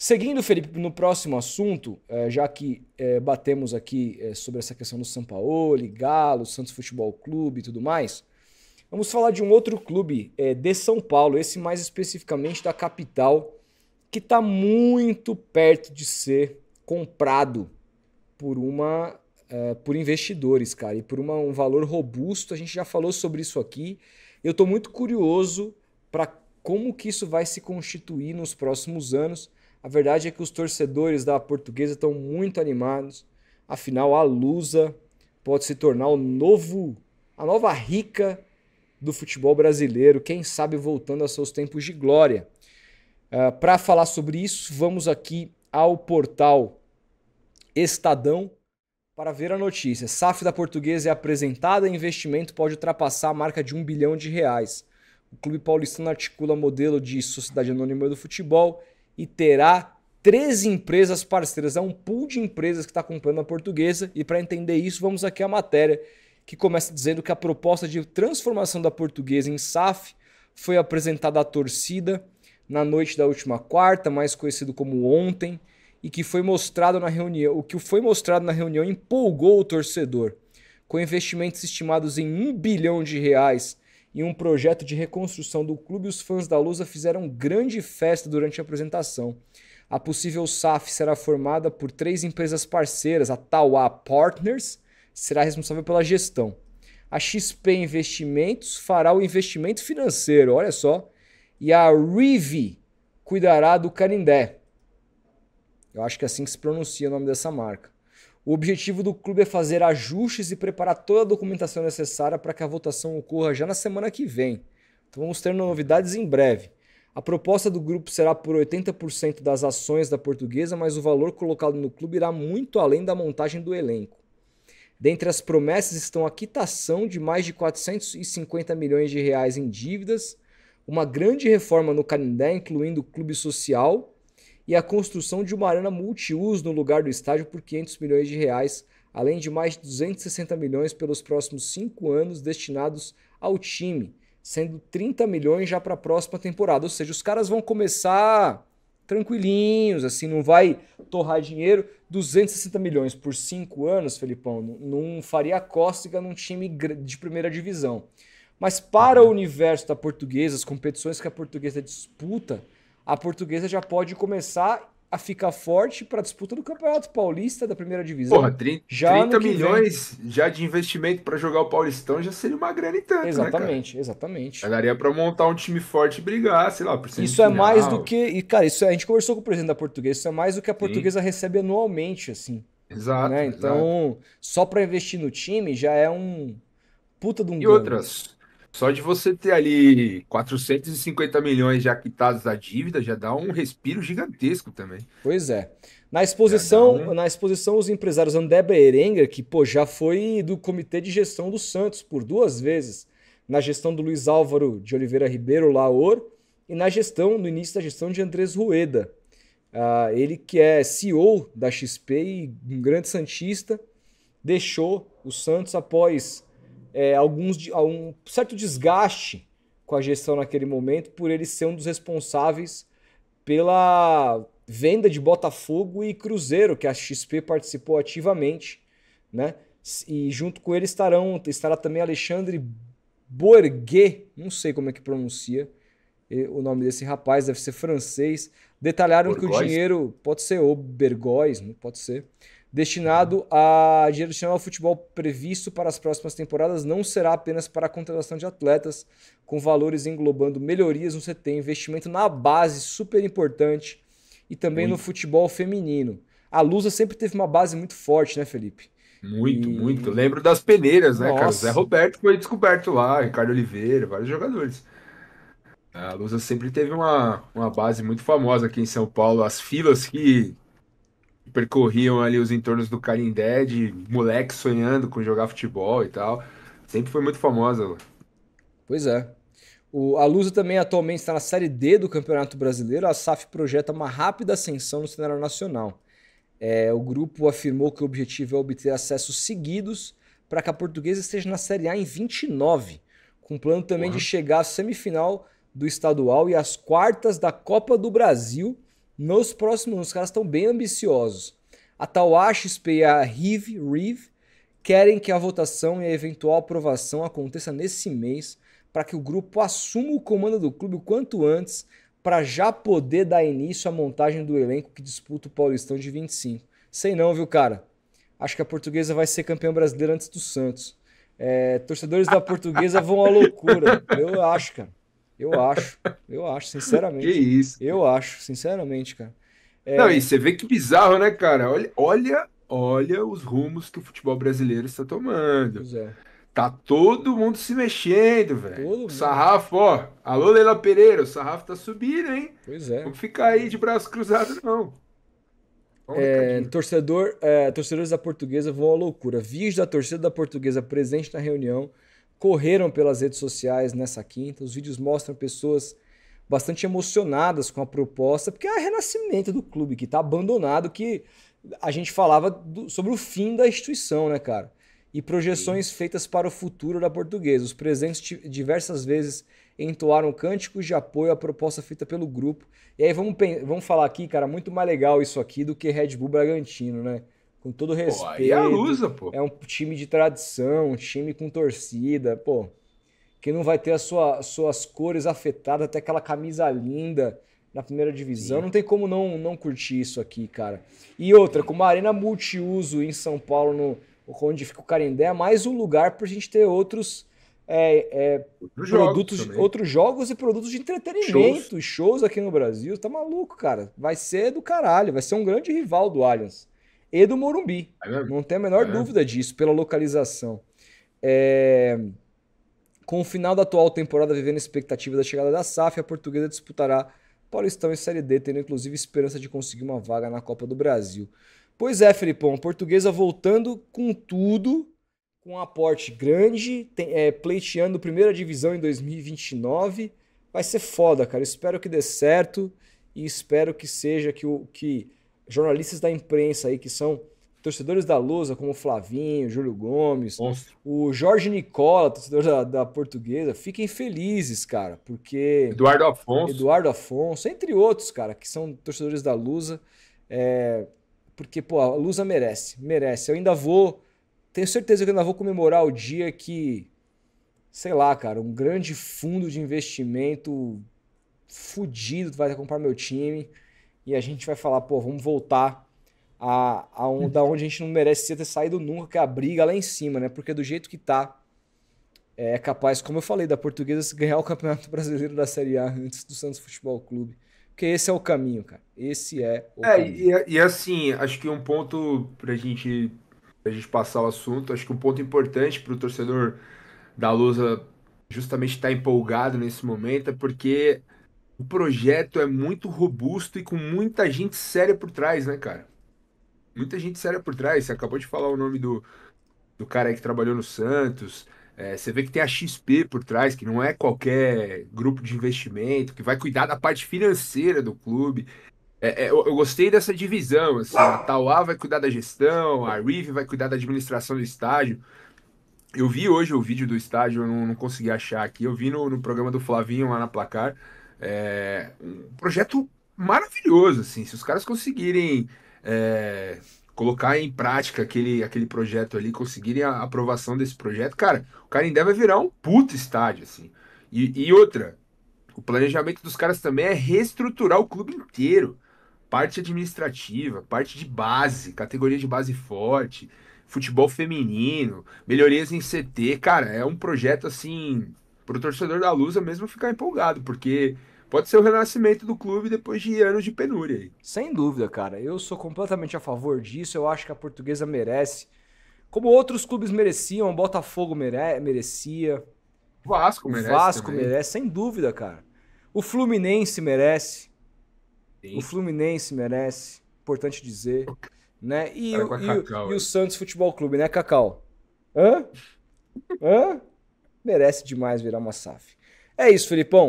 Seguindo, Felipe, no próximo assunto, eh, já que eh, batemos aqui eh, sobre essa questão do São Paulo, Galo, Santos Futebol Clube e tudo mais, vamos falar de um outro clube de São Paulo, esse mais especificamente da capital, que está muito perto de ser comprado por uma por investidores, cara, e por uma, um valor robusto. A gente já falou sobre isso aqui. Eu estou muito curioso para como que isso vai se constituir nos próximos anos a verdade é que os torcedores da Portuguesa estão muito animados. Afinal, a Lusa pode se tornar o novo, a nova rica do futebol brasileiro, quem sabe voltando aos seus tempos de glória. Uh, ah, Para falar sobre isso, vamos aqui ao portal Estadão para ver a notícia. SAF da Portuguesa é apresentada, investimento pode ultrapassar a marca de um bilhão de reais. O clube paulistano articula modelo de sociedade anônima do futebol e terá três empresas parceiras, é um pool de empresas que está comprando a portuguesa. E para entender isso, vamos aqui à matéria, que começa dizendo que a proposta de transformação da portuguesa em SAF foi apresentada à torcida na noite da última quarta, mais conhecido como ontem, e que foi mostrado na reunião. O que foi mostrado na reunião empolgou o torcedor. Com investimentos estimados em um bilhão de reais em um projeto de reconstrução do clube, os fãs da Lusa fizeram grande festa durante a apresentação. A possível SAF será formada por três empresas parceiras. A Tauá Partners será responsável pela gestão. A XP Investimentos fará o investimento financeiro, olha só. E a Rivi cuidará do Canindé. Eu acho que é assim que se pronuncia o nome dessa marca. O objetivo do clube é fazer ajustes e preparar toda a documentação necessária para que a votação ocorra já na semana que vem. Então vamos ter novidades em breve. A proposta do grupo será por 80% das ações da portuguesa, mas o valor colocado no clube irá muito além da montagem do elenco. Dentre as promessas estão a quitação de mais de 450 milhões de reais em dívidas, uma grande reforma no Canindé, incluindo o clube social, e a construção de uma arena multiuso no lugar do estádio por 500 milhões de reais, além de mais de 260 milhões pelos próximos cinco anos destinados ao time, sendo 30 milhões já para a próxima temporada. Ou seja, os caras vão começar tranquilinhos, assim, não vai torrar dinheiro. 260 milhões por cinco anos, Felipão, não faria cócega num time de primeira divisão. Mas para o universo da portuguesa, as competições que a portuguesa disputa, a portuguesa já pode começar a ficar forte para a disputa do Campeonato Paulista da primeira divisão. Porra, 30, já 30 milhões vem. já de investimento para jogar o Paulistão já seria uma grana e tanto, né, Exatamente, né, exatamente. Já daria para montar um time forte e brigar, sei lá, por Isso final. é mais do que, e cara, isso é, a gente conversou com o presidente da Portuguesa, isso é mais do que a Portuguesa Sim. recebe anualmente, assim. Né? Exato. Né? Então, exato. só para investir no time já é um puta de um E ganho. outras só de você ter ali 450 milhões já quitados da dívida, já dá um respiro gigantesco também. Pois é. Na exposição, na exposição os empresários André Berenguer, que pô, já foi do comitê de gestão do Santos por duas vezes, na gestão do Luiz Álvaro de Oliveira Ribeiro, Laor, e na gestão, no início da gestão de Andrés Rueda. Uh, ele que é CEO da XP e um grande santista, deixou o Santos após é, alguns, um certo desgaste com a gestão naquele momento, por ele ser um dos responsáveis pela venda de Botafogo e Cruzeiro, que a XP participou ativamente, né? E junto com ele estarão, estará também Alexandre Bourguet, não sei como é que pronuncia o nome desse rapaz, deve ser francês. Detalharam Borgois? que o dinheiro pode ser ou Bergóis, não pode ser destinado a direcionar o futebol previsto para as próximas temporadas não será apenas para a contratação de atletas, com valores englobando melhorias no CT, investimento na base, super importante, e também muito. no futebol feminino. A Lusa sempre teve uma base muito forte, né, Felipe? Muito, e... muito. Lembro das peneiras, né, cara? O Zé Roberto foi descoberto lá, Ricardo Oliveira, vários jogadores. A Lusa sempre teve uma, uma base muito famosa aqui em São Paulo. As filas que percorriam ali os entornos do Carindé, de moleque sonhando com jogar futebol e tal. Sempre foi muito famosa. Pois é. O, a Lusa também atualmente está na Série D do Campeonato Brasileiro. A SAF projeta uma rápida ascensão no cenário nacional. É, o grupo afirmou que o objetivo é obter acessos seguidos para que a portuguesa esteja na Série A em 29, com plano também uhum. de chegar à semifinal do estadual e às quartas da Copa do Brasil nos próximos, os caras estão bem ambiciosos. A TAUASP e a Riv querem que a votação e a eventual aprovação aconteça nesse mês para que o grupo assuma o comando do clube o quanto antes para já poder dar início à montagem do elenco que disputa o Paulistão de 25. Sei não, viu, cara? Acho que a portuguesa vai ser campeã brasileira antes do Santos. É, torcedores da portuguesa vão à loucura. Eu acho, cara. Eu acho, eu acho, sinceramente. que isso. Eu acho, sinceramente, cara. É... Não, e você vê que bizarro, né, cara? Olha, olha, olha os rumos que o futebol brasileiro está tomando. Pois é. Tá todo mundo se mexendo, velho. sarrafo, ó. Alô, Leila Pereira, o sarrafo tá subindo, hein? Pois é. Não ficar aí de braços cruzados, não. É, torcedor, é, torcedores da portuguesa vão à loucura. Vídeo da torcida da portuguesa presente na reunião correram pelas redes sociais nessa quinta. Os vídeos mostram pessoas bastante emocionadas com a proposta, porque é o renascimento do clube que está abandonado, que a gente falava do, sobre o fim da instituição, né, cara? E projeções Sim. feitas para o futuro da portuguesa. Os presentes diversas vezes entoaram cânticos de apoio à proposta feita pelo grupo. E aí vamos, vamos falar aqui, cara, muito mais legal isso aqui do que Red Bull Bragantino, né? com todo é respeito. Pô, Lusa, é um time de tradição, um time com torcida, pô. Que não vai ter as sua, suas cores afetadas, até aquela camisa linda na primeira divisão. Sim. Não tem como não, não curtir isso aqui, cara. E outra, com uma arena multiuso em São Paulo, no, onde fica o Carindé, é mais um lugar pra gente ter outros. É, é, outros produtos, jogos outros jogos e produtos de entretenimento, shows. shows aqui no Brasil. Tá maluco, cara. Vai ser do caralho, vai ser um grande rival do Allianz e do Morumbi. É Não tem a menor é. dúvida disso, pela localização. É... Com o final da atual temporada vivendo a expectativa da chegada da SAF, a portuguesa disputará Paulistão em Série D, tendo inclusive esperança de conseguir uma vaga na Copa do Brasil. Pois é, Felipão, a portuguesa voltando com tudo, com um aporte grande, tem, é, pleiteando primeira divisão em 2029. Vai ser foda, cara. Espero que dê certo e espero que seja que o que jornalistas da imprensa aí que são torcedores da Lusa, como o Flavinho, Júlio Gomes, o Jorge Nicola, torcedor da, da, Portuguesa, fiquem felizes, cara, porque... Eduardo Afonso. Eduardo Afonso, entre outros, cara, que são torcedores da Lusa, é... porque, pô, a Lusa merece, merece. Eu ainda vou, tenho certeza que ainda vou comemorar o dia que, sei lá, cara, um grande fundo de investimento fudido vai comprar meu time e a gente vai falar, pô, vamos voltar a, a um, da onde a gente não merece ter saído nunca, que é a briga lá em cima, né? Porque do jeito que tá, é capaz, como eu falei, da Portuguesa ganhar o Campeonato Brasileiro da Série A antes do Santos Futebol Clube. Porque esse é o caminho, cara. Esse é o é, caminho. E, e assim, acho que um ponto pra gente, pra gente passar o assunto, acho que um ponto importante pro torcedor da Lusa justamente estar tá empolgado nesse momento é porque o projeto é muito robusto e com muita gente séria por trás, né, cara? Muita gente séria por trás. Você acabou de falar o nome do, do cara que trabalhou no Santos. É, você vê que tem a XP por trás, que não é qualquer grupo de investimento, que vai cuidar da parte financeira do clube. É, é, eu, eu, gostei dessa divisão. Assim, a Tauá vai cuidar da gestão, a Rive vai cuidar da administração do estádio. Eu vi hoje o vídeo do estádio, eu não, não consegui achar aqui. Eu vi no, no programa do Flavinho lá na placar. É, um projeto maravilhoso, assim. Se os caras conseguirem é, colocar em prática aquele, aquele projeto ali, conseguirem a aprovação desse projeto, cara, o Carindé vai virar um puto estádio, assim. E, e outra, o planejamento dos caras também é reestruturar o clube inteiro. Parte administrativa, parte de base, categoria de base forte, futebol feminino, melhorias em CT. Cara, é um projeto assim para o torcedor da Lusa mesmo ficar empolgado, porque pode ser o renascimento do clube depois de anos de penúria. Aí. Sem dúvida, cara. Eu sou completamente a favor disso. Eu acho que a portuguesa merece. Como outros clubes mereciam, o Botafogo mere merecia. Vasco merece. Vasco também. merece, sem dúvida, cara. O Fluminense merece. Sim. O Fluminense merece. Importante dizer. Né? E, o, e, Cacau, e o Santos Futebol Clube, né, Cacau? Hã? Hã? merece demais virar uma SAF. É isso, Filipão.